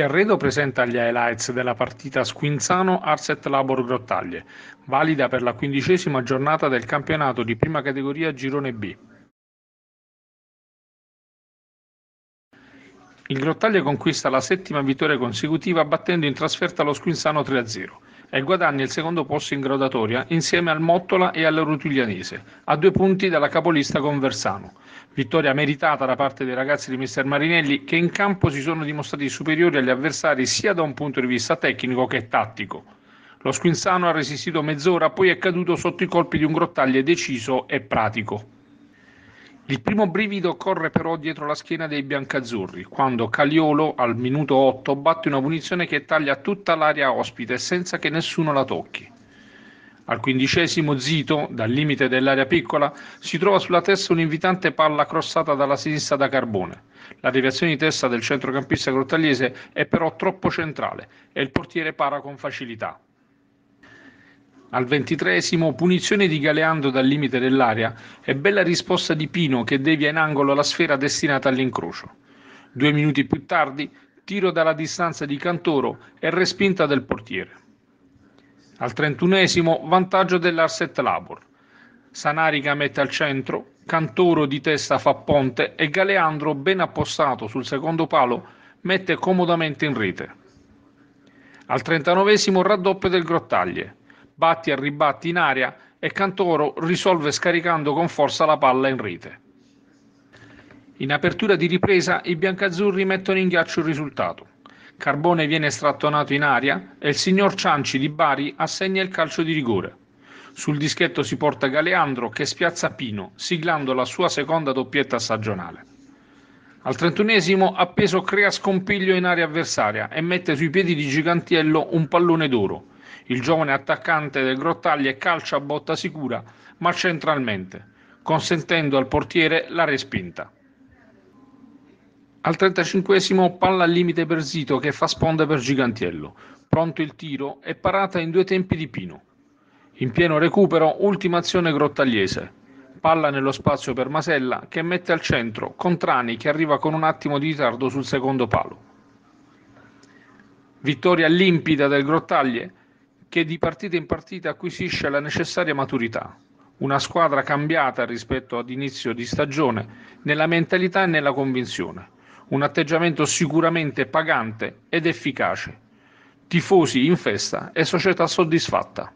Arredo presenta gli highlights della partita Squinzano-Arset Labor Grottaglie, valida per la quindicesima giornata del campionato di prima categoria Girone B. Il Grottaglie conquista la settima vittoria consecutiva battendo in trasferta lo Squinzano 3-0 e guadagna il secondo posto in graduatoria insieme al Mottola e all'Orutiglianese, a due punti dalla capolista Conversano. Vittoria meritata da parte dei ragazzi di Mister Marinelli che in campo si sono dimostrati superiori agli avversari sia da un punto di vista tecnico che tattico. Lo Squinzano ha resistito mezz'ora, poi è caduto sotto i colpi di un grottaglie deciso e pratico. Il primo brivido corre però dietro la schiena dei biancazzurri, quando Caliolo al minuto 8 batte una punizione che taglia tutta l'area ospite senza che nessuno la tocchi. Al quindicesimo Zito, dal limite dell'area piccola, si trova sulla testa un'invitante palla crossata dalla sinistra da Carbone. La deviazione di testa del centrocampista grottagliese è però troppo centrale e il portiere para con facilità. Al ventitresimo, punizione di Galeando dal limite dell'area e bella risposta di Pino che devia in angolo la sfera destinata all'incrocio. Due minuti più tardi, tiro dalla distanza di Cantoro e respinta del portiere. Al trentunesimo, vantaggio dell'Arset Labor. Sanarica mette al centro, Cantoro di testa fa ponte e Galeandro, ben appostato sul secondo palo, mette comodamente in rete. Al trentanovesimo raddoppio del Grottaglie batti e ribatti in aria e Cantoro risolve scaricando con forza la palla in rete. In apertura di ripresa i biancazzurri mettono in ghiaccio il risultato. Carbone viene strattonato in aria e il signor Cianci di Bari assegna il calcio di rigore. Sul dischetto si porta Galeandro che spiazza Pino, siglando la sua seconda doppietta stagionale. Al trentunesimo Appeso crea scompiglio in area avversaria e mette sui piedi di Gigantiello un pallone d'oro il giovane attaccante del Grottaglie calcia a botta sicura, ma centralmente, consentendo al portiere la respinta. Al 35 palla al limite per Zito che fa sponda per Gigantiello. Pronto il tiro e parata in due tempi di Pino. In pieno recupero, ultima azione grottagliese. Palla nello spazio per Masella che mette al centro Contrani che arriva con un attimo di ritardo sul secondo palo. Vittoria limpida del Grottaglie che di partita in partita acquisisce la necessaria maturità. Una squadra cambiata rispetto ad inizio di stagione nella mentalità e nella convinzione. Un atteggiamento sicuramente pagante ed efficace. Tifosi in festa e società soddisfatta.